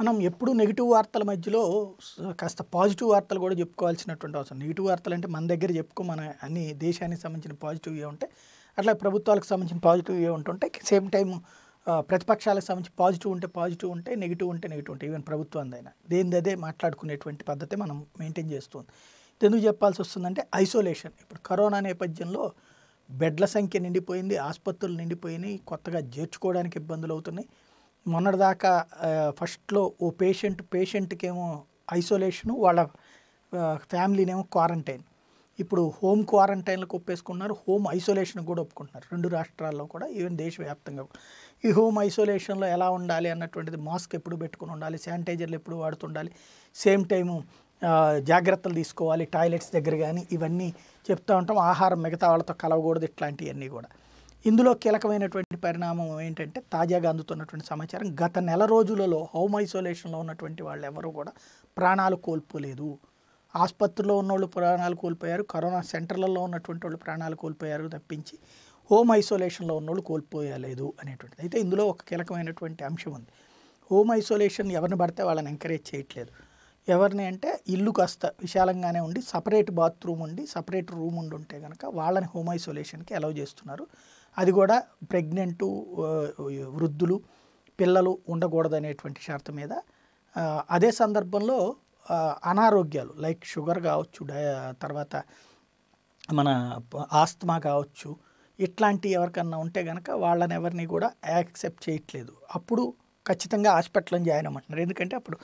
మనం ఎప్పుడు నెగిటివ్ వార్తల మధ్యలో కాస్త పాజిటివ్ వార్తలు కూడా చెప్పుకోవాల్సినటువంటి అవసరం నెగిటివ్ వార్తలు అంటే మన దగ్గర చెప్పుకో మన అన్ని దేశానికి సంబంధించిన పాజిటివ్ ఏ ఉంటాయి అట్లా ప్రభుత్వాలకు సంబంధించిన పాజిటివ్ ఏ ఉంటుంటే సేమ్ టైం ప్రతిపక్షాలకు సంబంధించి పాజిటివ్ ఉంటే పాజిటివ్ ఉంటే నెగిటివ్ ఉంటే నెగిటివ్ ఉంటాయి ఈవెన్ ప్రభుత్వందైనా దేనిదే మాట్లాడుకునేటువంటి పద్ధతి మనం మెయింటైన్ చేస్తుంది ఎందుకు చెప్పాల్సి వస్తుందంటే ఐసోలేషన్ ఇప్పుడు కరోనా నేపథ్యంలో బెడ్ల సంఖ్య నిండిపోయింది ఆసుపత్రులు నిండిపోయినాయి కొత్తగా చేర్చుకోవడానికి ఇబ్బందులు అవుతున్నాయి మొన్నటిదాకా ఫస్ట్లో ఓ పేషెంట్ పేషెంట్కేమో ఐసోలేషను వాళ్ళ ఫ్యామిలీనేమో క్వారంటైన్ ఇప్పుడు హోమ్ క్వారంటైన్లకు ఒప్పేసుకున్నారు హోమ్ ఐసోలేషన్ కూడా ఒప్పుకుంటున్నారు రెండు రాష్ట్రాల్లో కూడా ఈవెన్ దేశవ్యాప్తంగా ఈ హోమ్ ఐసోలేషన్లో ఎలా ఉండాలి అన్నటువంటిది మాస్క్ ఎప్పుడు పెట్టుకుని ఉండాలి శానిటైజర్లు ఎప్పుడు వాడుతుండాలి సేమ్ టైము జాగ్రత్తలు తీసుకోవాలి టాయిలెట్స్ దగ్గర కానీ ఇవన్నీ చెప్తూ ఉంటాం ఆహారం మిగతా వాళ్ళతో కలవకూడదు ఇట్లాంటివన్నీ కూడా ఇందులో కీలకమైనటువంటి పరిణామం ఏంటంటే తాజాగా అందుతున్నటువంటి సమాచారం గత నెల రోజులలో హోమ్ ఐసోలేషన్లో ఉన్నటువంటి వాళ్ళు ఎవరూ కూడా ప్రాణాలు కోల్పోలేదు ఆసుపత్రిలో వాళ్ళు ప్రాణాలు కోల్పోయారు కరోనా సెంటర్లలో ఉన్నటువంటి వాళ్ళు ప్రాణాలు కోల్పోయారు తప్పించి హోమ్ ఐసోలేషన్లో వాళ్ళు కోల్పోయలేదు అనేటువంటిది అయితే ఇందులో ఒక కీలకమైనటువంటి అంశం ఉంది హోమ్ ఐసోలేషన్ ఎవరిని పడితే వాళ్ళని ఎంకరేజ్ చేయట్లేదు ఎవరిని అంటే ఇల్లు కాస్త విశాలంగానే ఉండి సపరేట్ బాత్రూమ్ ఉండి సపరేట్ రూమ్ ఉండి ఉంటే కనుక వాళ్ళని హోమ్ ఐసోలేషన్కి అలౌ చేస్తున్నారు అది కూడా ప్రెగ్నెంట్ వృద్ధులు పిల్లలు ఉండకూడదనేటువంటి షరతు మీద అదే సందర్భంలో అనారోగ్యాలు లైక్ షుగర్ కావచ్చు తర్వాత మన ఆస్తమా కావచ్చు ఇట్లాంటి ఎవరికన్నా ఉంటే కనుక వాళ్ళని ఎవరిని కూడా యాక్సెప్ట్ చేయట్లేదు అప్పుడు ఖచ్చితంగా హాస్పిటల్ జాయిన్ అవ్వమంటున్నారు ఎందుకంటే అప్పుడు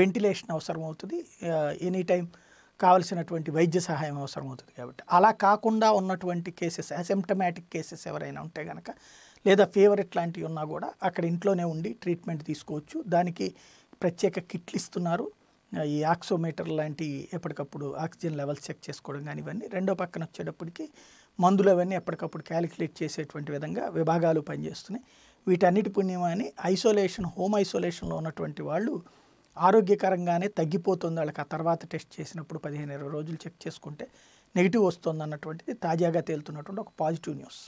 వెంటిలేషన్ అవసరం అవుతుంది ఎనీ టైం కావలసినటువంటి వైద్య సహాయం అవసరం అవుతుంది కాబట్టి అలా కాకుండా ఉన్నటువంటి కేసెస్ అసిమ్టమాటిక్ కేసెస్ ఎవరైనా ఉంటే కనుక లేదా ఫీవర్ ఇట్లాంటివి ఉన్నా కూడా అక్కడ ఇంట్లోనే ఉండి ట్రీట్మెంట్ తీసుకోవచ్చు దానికి ప్రత్యేక కిట్లు ఇస్తున్నారు ఈ ఆక్సోమీటర్ లాంటి ఎప్పటికప్పుడు ఆక్సిజన్ లెవెల్స్ చెక్ చేసుకోవడం కానీ ఇవన్నీ రెండో పక్కన వచ్చేటప్పటికి మందులు అవన్నీ ఎప్పటికప్పుడు క్యాలిక్యులేట్ చేసేటువంటి విధంగా విభాగాలు పనిచేస్తున్నాయి వీటన్నిటి పుణ్యమాని ఐసోలేషన్ హోమ్ ఐసోలేషన్లో ఉన్నటువంటి వాళ్ళు ఆరోగ్యకరంగానే తగ్గిపోతుంది వాళ్ళకి ఆ తర్వాత టెస్ట్ చేసినప్పుడు పదిహేను ఇరవై రోజులు చెక్ చేసుకుంటే నెగిటివ్ వస్తుంది అన్నటువంటిది తాజాగా తేలుతున్నటువంటి ఒక పాజిటివ్ న్యూస్